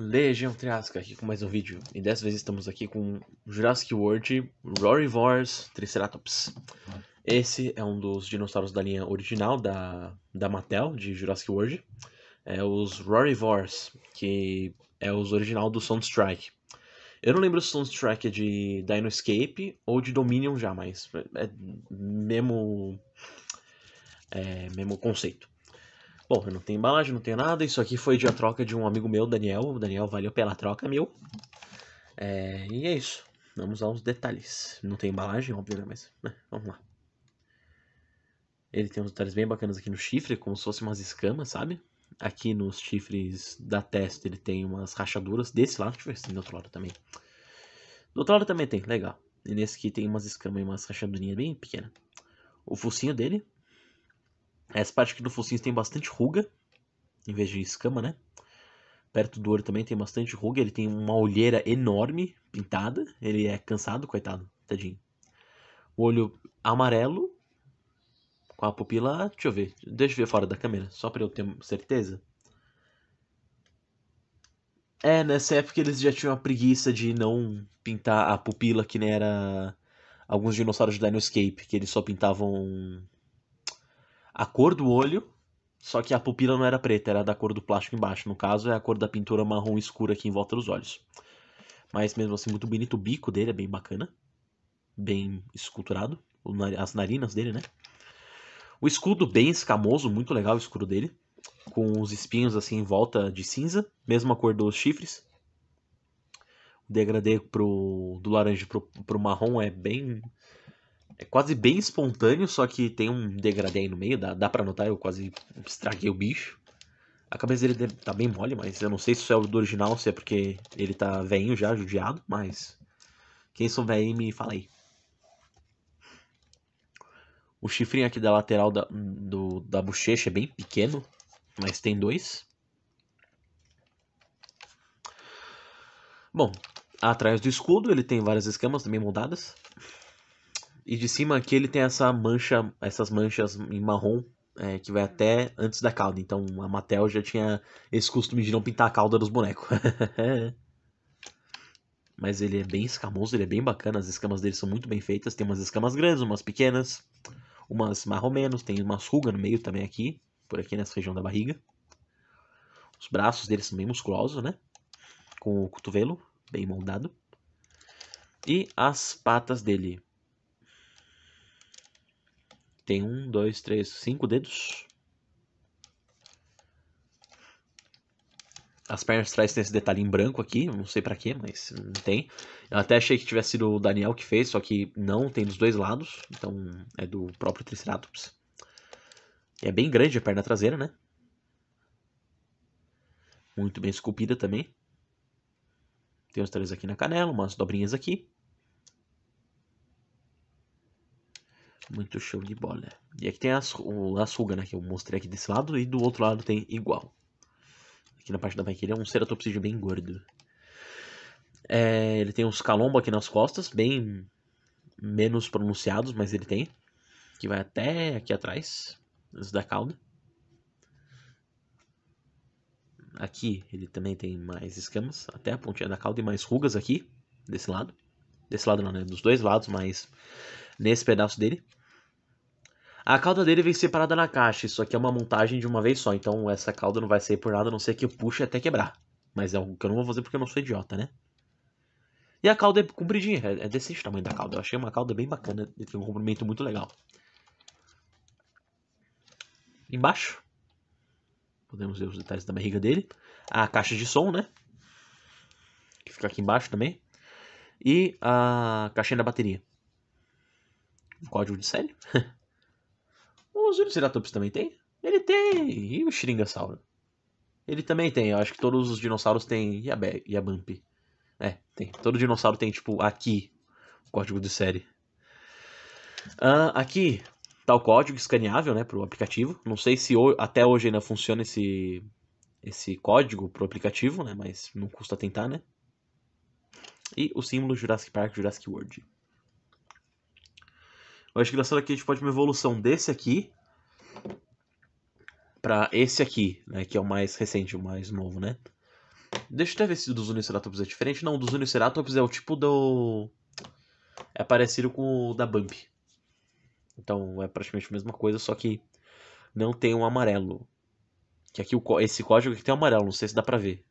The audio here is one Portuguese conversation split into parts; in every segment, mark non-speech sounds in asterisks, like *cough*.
Legião Triasca aqui com mais um vídeo. E dessa vez estamos aqui com Jurassic World, Rory Wars, Triceratops. Esse é um dos dinossauros da linha original da, da Mattel, de Jurassic World. É os Rory Wars, que é os original do Soundstrike. Eu não lembro se o Soundstrike é de Escape ou de Dominion já, mas é mesmo, é mesmo conceito. Bom, não tem embalagem, não tem nada. Isso aqui foi de uma troca de um amigo meu, Daniel. O Daniel valeu pela troca, meu. É, e é isso. Vamos aos detalhes. Não tem embalagem, óbvio, né? Mas, né? Vamos lá. Ele tem uns detalhes bem bacanas aqui no chifre, como se fossem umas escamas, sabe? Aqui nos chifres da testa ele tem umas rachaduras desse lado. Deixa eu ver se tem do outro lado também. Do outro lado também tem, legal. E nesse aqui tem umas escamas e umas rachadurinhas bem pequenas. O focinho dele, essa parte aqui do focinho tem bastante ruga, em vez de escama, né? Perto do olho também tem bastante ruga, ele tem uma olheira enorme, pintada. Ele é cansado, coitado, tadinho. O olho amarelo, com a pupila... Deixa eu ver, deixa eu ver fora da câmera, só pra eu ter certeza. É, nessa época eles já tinham a preguiça de não pintar a pupila que nem era alguns dinossauros de Dino Escape, que eles só pintavam a cor do olho, só que a pupila não era preta, era da cor do plástico embaixo. No caso, é a cor da pintura marrom escura aqui em volta dos olhos. Mas mesmo assim, muito bonito. O bico dele é bem bacana. Bem esculturado. As narinas dele, né? O escudo bem escamoso, muito legal o escudo dele. Com os espinhos assim em volta de cinza. Mesma cor dos chifres. O degradê pro, do laranja pro, pro marrom é bem é quase bem espontâneo, só que tem um degradê aí no meio, dá, dá pra notar, eu quase estraguei o bicho. A cabeça dele tá bem mole, mas eu não sei se isso é o do original, se é porque ele tá veinho já, judiado, mas. Quem souber aí me fala aí. O chifrinho aqui da lateral da, do, da bochecha é bem pequeno, mas tem dois. Bom, atrás do escudo ele tem várias escamas também moldadas. E de cima aqui ele tem essa mancha, essas manchas em marrom, é, que vai até antes da cauda. Então a Mattel já tinha esse costume de não pintar a cauda dos bonecos. *laughs* Mas ele é bem escamoso, ele é bem bacana, as escamas dele são muito bem feitas. Tem umas escamas grandes, umas pequenas, umas marrom menos, tem umas rugas no meio também aqui, por aqui nessa região da barriga. Os braços dele são bem musculosos, né? Com o cotovelo bem moldado. E as patas dele tem um, dois, três, cinco dedos. As pernas trás tem esse detalhe em branco aqui, não sei para quê, mas não tem. Eu até achei que tivesse sido o Daniel que fez, só que não, tem dos dois lados, então é do próprio Triceratops. E é bem grande a perna traseira, né? Muito bem esculpida também. Tem os três aqui na canela, umas dobrinhas aqui. Muito show de bola. E aqui tem a, o, a suga, né? Que eu mostrei aqui desse lado. E do outro lado tem igual. Aqui na parte da ele é um ceratopsídeo bem gordo. É, ele tem uns calombo aqui nas costas. Bem menos pronunciados, mas ele tem. Que vai até aqui atrás. Antes da cauda. Aqui ele também tem mais escamas. Até a pontinha da cauda e mais rugas aqui. Desse lado. Desse lado não, né? Dos dois lados, mas nesse pedaço dele. A cauda dele vem separada na caixa, isso aqui é uma montagem de uma vez só, então essa cauda não vai sair por nada, a não ser que eu puxe até quebrar. Mas é algo que eu não vou fazer porque eu não sou idiota, né? E a cauda é compridinha, é, é desse tamanho da cauda. Eu achei uma cauda bem bacana, ele tem um comprimento muito legal. Embaixo, podemos ver os detalhes da barriga dele. A caixa de som, né? Que fica aqui embaixo também. E a caixinha da bateria. O código de série. *laughs* Os Velociraptors também tem? Ele tem! E o Xiringasauro? Ele também tem, eu acho que todos os dinossauros têm a Yab é, tem. Todo dinossauro tem, tipo, aqui, o código de série. Uh, aqui tá o código escaneável, né, pro aplicativo. Não sei se ho até hoje ainda funciona esse, esse código pro aplicativo, né, mas não custa tentar, né. E o símbolo Jurassic Park, Jurassic World. Eu acho engraçado que a gente pode uma evolução desse aqui para esse aqui, né? Que é o mais recente, o mais novo, né? Deixa eu até ver se o dos Uniceratops é diferente. Não, o dos Uniceratops é o tipo do... É parecido com o da Bump. Então é praticamente a mesma coisa, só que não tem um amarelo. Que aqui esse código aqui tem amarelo, não sei se dá pra ver.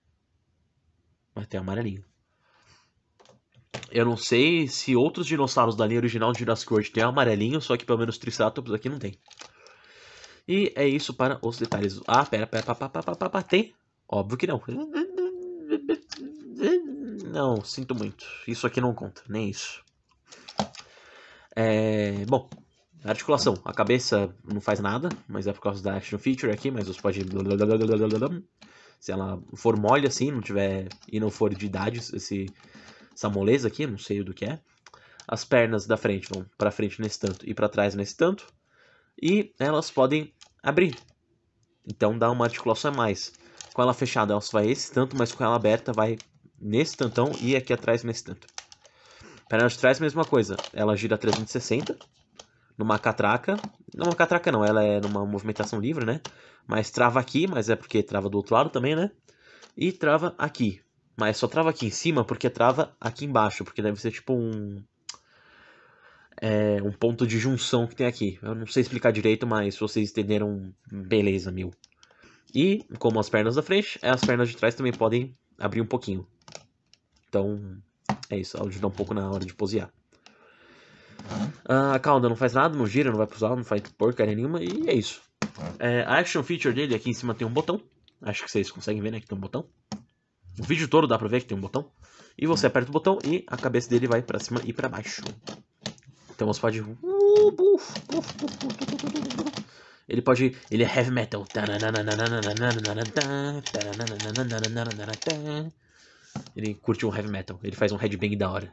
Mas tem amarelinho. Eu não sei se outros dinossauros da linha original de Jurassic World tem amarelinho, só que pelo menos Triceratops aqui não tem. E é isso para os detalhes. Ah, pera, pera, pera, pera, pera, pera, tem? Óbvio que não. Não, sinto muito. Isso aqui não conta, nem isso. É, bom, articulação. A cabeça não faz nada, mas é por causa da action feature aqui, mas você pode... Se ela for mole assim, não tiver... E não for de idade, esse essa moleza aqui, não sei do que é. As pernas da frente vão para frente nesse tanto e para trás nesse tanto. E elas podem abrir. Então dá uma articulação a mais. Com ela fechada, ela vai esse tanto, mas com ela aberta vai nesse tantão e aqui atrás nesse tanto. Perna de trás, mesma coisa. Ela gira 360 numa catraca. Não uma catraca não, ela é numa movimentação livre, né? Mas trava aqui, mas é porque trava do outro lado também, né? E trava aqui. Mas só trava aqui em cima porque trava aqui embaixo, porque deve ser tipo um. É, um ponto de junção que tem aqui. Eu não sei explicar direito, mas se vocês entenderam, beleza, mil. E, como as pernas da frente, as pernas de trás também podem abrir um pouquinho. Então, é isso, ajuda um pouco na hora de posear. A ah, cauda não faz nada, não gira, não vai pousar, não faz porcaria nenhuma, e é isso. É, a action feature dele, aqui em cima tem um botão. Acho que vocês conseguem ver, né, que tem um botão. O vídeo todo dá pra ver que tem um botão. E você aperta o botão e a cabeça dele vai pra cima e pra baixo. Então você pode... Ele pode... Ele é heavy metal. Ele curte um heavy metal. Ele faz um headbang da hora.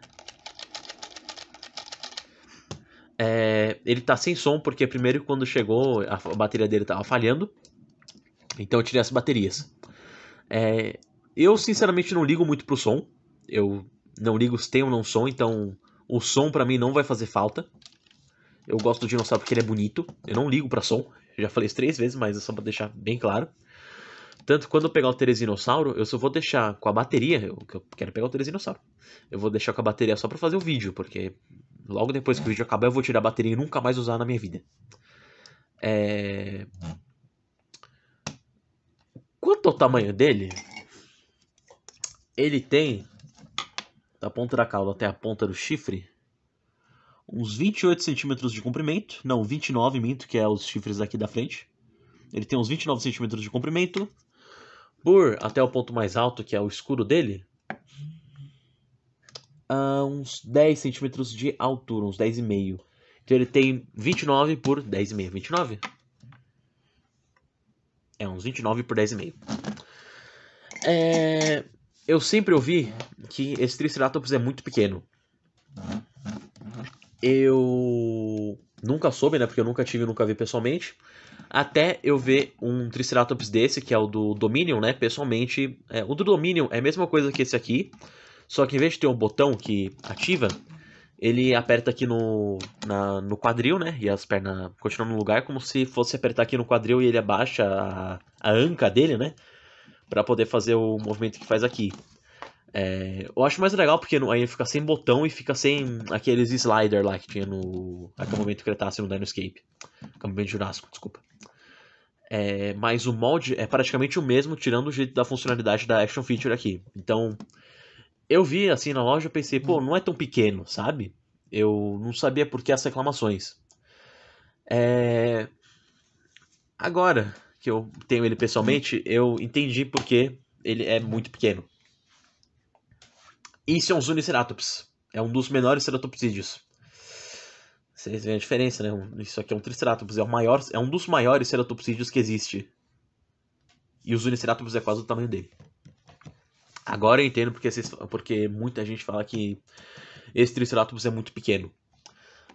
É, ele tá sem som porque primeiro quando chegou a bateria dele tava falhando. Então eu tirei as baterias. É, eu, sinceramente, não ligo muito pro som. Eu não ligo se tem ou não som, então o som para mim não vai fazer falta. Eu gosto do dinossauro porque ele é bonito. Eu não ligo para som. Eu já falei isso três vezes, mas é só pra deixar bem claro. Tanto quando eu pegar o Teresinossauro, eu só vou deixar com a bateria, eu, eu quero pegar o Teresinossauro. Eu vou deixar com a bateria só para fazer o vídeo, porque logo depois que o vídeo acabar eu vou tirar a bateria e nunca mais usar na minha vida. É... Quanto ao tamanho dele, ele tem, da ponta da cauda até a ponta do chifre, uns 28 centímetros de comprimento. Não, 29, minto, que é os chifres aqui da frente. Ele tem uns 29 centímetros de comprimento. Por até o ponto mais alto, que é o escuro dele, a uns 10 centímetros de altura, uns 10,5. Então ele tem 29 por 10,5. 29? É uns 29 por 10,5. É... Eu sempre ouvi que esse Triceratops é muito pequeno. Eu nunca soube, né? Porque eu nunca tive e nunca vi pessoalmente. Até eu ver um Triceratops desse, que é o do Dominion, né? Pessoalmente, é, o do Dominion é a mesma coisa que esse aqui. Só que em vez de ter um botão que ativa, ele aperta aqui no, na, no quadril, né? E as pernas continuam no lugar, como se fosse apertar aqui no quadril e ele abaixa a, a anca dele, né? para poder fazer o movimento que faz aqui. É, eu acho mais legal porque aí fica sem botão e fica sem aqueles slider lá que tinha no acampamento Cretáceo no Dinoescape. Acampamento Jurássico, desculpa. É, mas o molde é praticamente o mesmo, tirando o jeito da funcionalidade da Action Feature aqui. Então, eu vi assim na loja e pensei, pô, não é tão pequeno, sabe? Eu não sabia por que as reclamações. É... Agora, que eu tenho ele pessoalmente, eu entendi porque ele é muito pequeno. Isso é um Zuniceratops. É um dos menores ceratopsídeos. Vocês veem a diferença, né? Isso aqui é um Triceratops. É, o maior, é um dos maiores ceratopsídeos que existe. E o Zuniceratops é quase o tamanho dele. Agora eu entendo porque, vocês, porque muita gente fala que esse Triceratops é muito pequeno.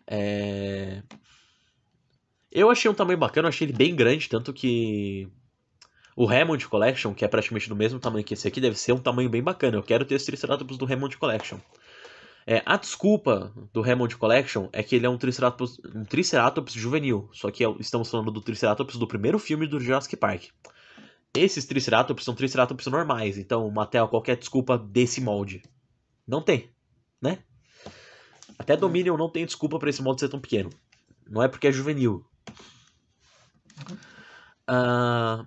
É... Eu achei um tamanho bacana, eu achei ele bem grande, tanto que o Hammond Collection, que é praticamente do mesmo tamanho que esse aqui, deve ser um tamanho bem bacana. Eu quero ter esse Triceratops do Hammond Collection. É, a desculpa do Hammond Collection é que ele é um Triceratops, um Triceratops juvenil, só que é estamos falando do Triceratops do primeiro filme do Jurassic Park. Esses Triceratops são Triceratops normais, então, Mattel qualquer desculpa desse molde. Não tem, né? Até Dominion não tem desculpa para esse molde ser tão pequeno. Não é porque é juvenil, Uh,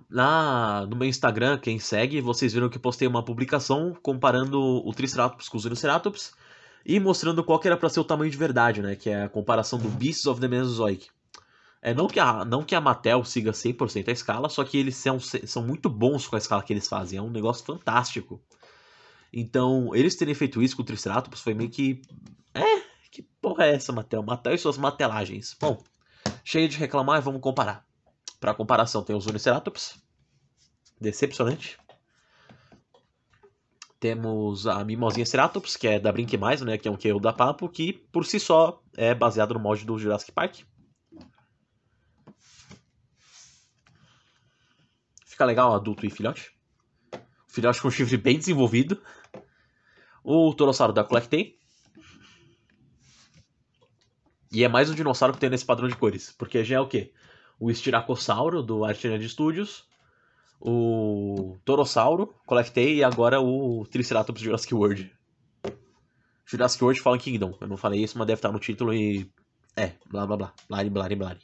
no meu Instagram, quem segue, vocês viram que postei uma publicação comparando o Triceratops com o Triceratops e mostrando qual que era para ser o tamanho de verdade, né? Que é a comparação do Beasts of the Mesozoic. É, não, que a, não que a Mattel siga 100% a escala, só que eles são, são muito bons com a escala que eles fazem, é um negócio fantástico. Então, eles terem feito isso com o Triceratops foi meio que. É, que porra é essa, Mattel? Mattel e suas matelagens. Bom. Cheio de reclamar e vamos comparar. Para comparação, tem os Uniceratops. Decepcionante. Temos a Mimosinha Ceratops, que é da Brinque Mais, né? Que é um eu da Papo, que por si só é baseado no mod do Jurassic Park. Fica legal adulto e filhote. Filhote com chifre bem desenvolvido. O Torossauro da Collectei. E é mais um dinossauro que tem nesse padrão de cores, porque já é o quê? O estiracossauro do de Studios, o Torossauro, Collectei e agora o Triceratops Jurassic World. Jurassic World Fallen Kingdom. Eu não falei isso, mas deve estar no título e. É, blá blá blá. Blari, blari, blari.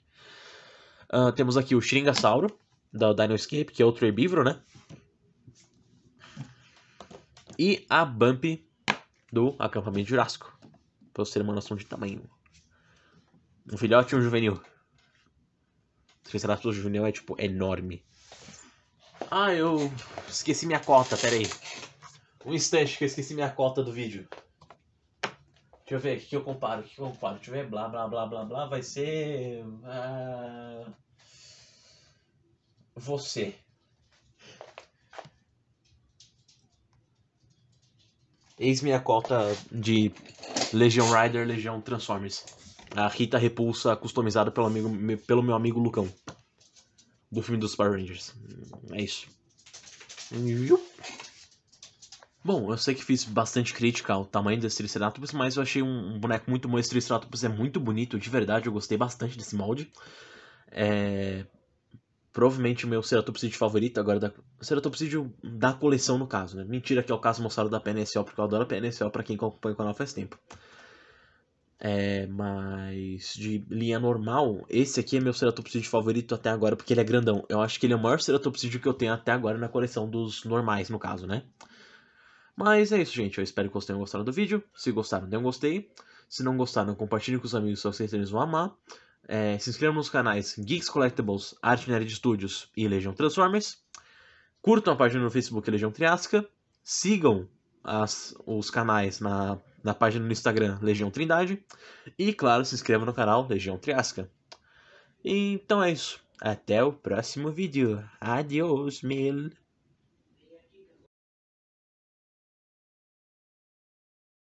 Uh, temos aqui o Xiringasauro, da Escape, que é outro herbívoro, né? E a Bump do Acampamento Jurássico. Pra você ter uma noção de tamanho. Um filhote e um juvenil. Se pensar sua juvenil é, tipo, enorme. Ah, eu esqueci minha cota, peraí. Um instante que eu esqueci minha cota do vídeo. Deixa eu ver, o que eu comparo? O que eu comparo? Deixa eu ver, blá, blá, blá, blá, blá, vai ser... Ah... Você. Eis minha cota de Legion Rider, Legion Transformers a Rita Repulsa customizada pelo, amigo, pelo meu amigo Lucão. Do filme dos Power Rangers. É isso. Bom, eu sei que fiz bastante crítica ao tamanho desse Triceratops, mas eu achei um, boneco muito bom. Esse Triceratops é muito bonito, de verdade, eu gostei bastante desse molde. É... Provavelmente o meu Ceratopsidio favorito agora da... Ceratopsídeo da coleção, no caso, né? Mentira que é o caso mostrado da PNSO, porque eu adoro a PNSO pra quem acompanha o canal faz tempo. É, mas de linha normal, esse aqui é meu ceratopsídeo favorito até agora, porque ele é grandão. Eu acho que ele é o maior ceratopsídeo que eu tenho até agora na coleção dos normais, no caso, né? Mas é isso, gente. Eu espero que vocês tenham gostado do vídeo. Se gostaram, dê um gostei. Se não gostaram, compartilhe com os amigos, só que vão amar. É, se inscrevam nos canais Geeks Collectibles, Arte Nerd Studios e Legião Transformers. Curtam a página no Facebook Legião Triasca. Sigam as, os canais na na página no Instagram Legião Trindade e, claro, se inscreva no canal Legião Triasca. Então é isso. Até o próximo vídeo. Adiós, mil.